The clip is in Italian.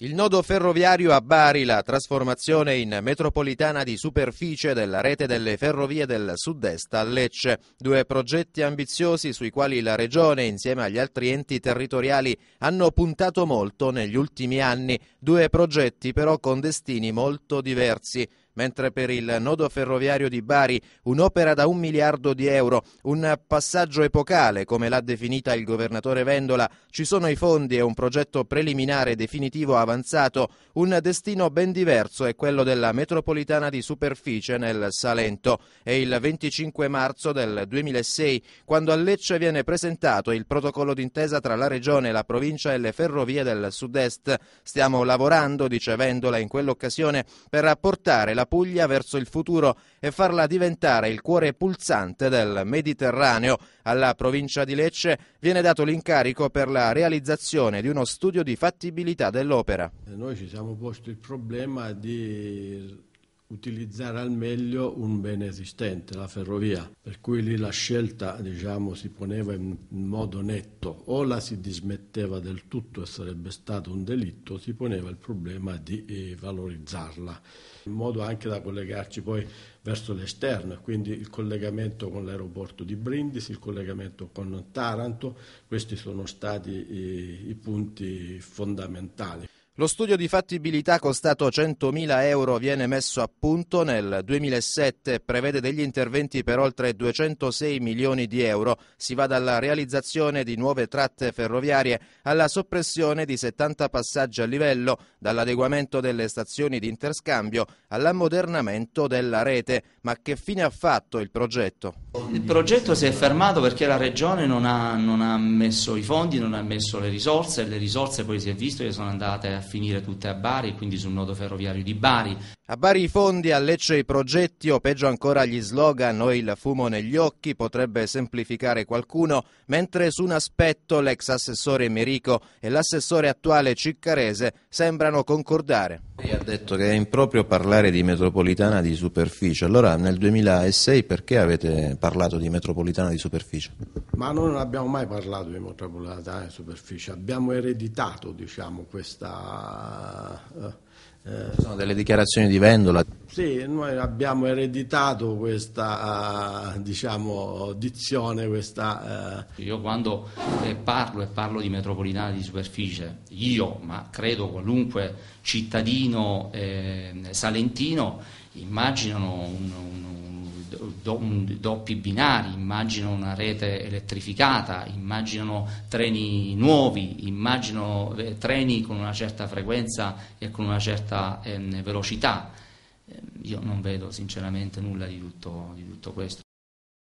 Il nodo ferroviario a Bari, la trasformazione in metropolitana di superficie della rete delle ferrovie del sud-est a Lecce. Due progetti ambiziosi sui quali la Regione, insieme agli altri enti territoriali, hanno puntato molto negli ultimi anni. Due progetti però con destini molto diversi mentre per il nodo ferroviario di Bari un'opera da un miliardo di euro, un passaggio epocale come l'ha definita il governatore Vendola, ci sono i fondi e un progetto preliminare definitivo avanzato, un destino ben diverso è quello della metropolitana di superficie nel Salento. È il 25 marzo del 2006 quando a Lecce viene presentato il protocollo d'intesa tra la regione, la provincia e le ferrovie del sud-est. Stiamo lavorando, dice Vendola in quell'occasione, per apportare la Puglia verso il futuro e farla diventare il cuore pulsante del Mediterraneo. Alla provincia di Lecce viene dato l'incarico per la realizzazione di uno studio di fattibilità dell'opera. Noi ci siamo posti il problema di utilizzare al meglio un bene esistente, la ferrovia, per cui lì la scelta diciamo, si poneva in modo netto, o la si dismetteva del tutto e sarebbe stato un delitto, si poneva il problema di eh, valorizzarla, in modo anche da collegarci poi verso l'esterno, quindi il collegamento con l'aeroporto di Brindisi, il collegamento con Taranto, questi sono stati i, eh, i punti fondamentali. Lo studio di fattibilità costato 100.000 euro viene messo a punto nel 2007 e prevede degli interventi per oltre 206 milioni di euro. Si va dalla realizzazione di nuove tratte ferroviarie alla soppressione di 70 passaggi a livello, dall'adeguamento delle stazioni di interscambio all'ammodernamento della rete. Ma che fine ha fatto il progetto? Il progetto si è fermato perché la Regione non ha, non ha messo i fondi, non ha messo le risorse, e le risorse poi si è visto che sono andate a finire tutte a Bari, quindi sul nodo ferroviario di Bari. A Bari i fondi, a Lecce i progetti o peggio ancora gli slogan o il fumo negli occhi potrebbe semplificare qualcuno, mentre su un aspetto l'ex assessore Merico e l'assessore attuale Ciccarese sembrano concordare. Lei ha detto che è improprio parlare di metropolitana di superficie, allora nel 2006 perché avete parlato di metropolitana di superficie? Ma noi non abbiamo mai parlato di metropolitana in superficie, abbiamo ereditato diciamo, questa... Eh, eh, sono delle dichiarazioni di Vendola. Sì, noi abbiamo ereditato questa diciamo, dizione. Questa, eh. Io quando eh, parlo e parlo di metropolitana di superficie, io, ma credo qualunque cittadino eh, salentino, immaginano un, un do, un, doppi binari, immagino una rete elettrificata, immagino treni nuovi, immagino eh, treni con una certa frequenza e con una certa eh, velocità. Ehm, io non vedo sinceramente nulla di tutto, di tutto questo.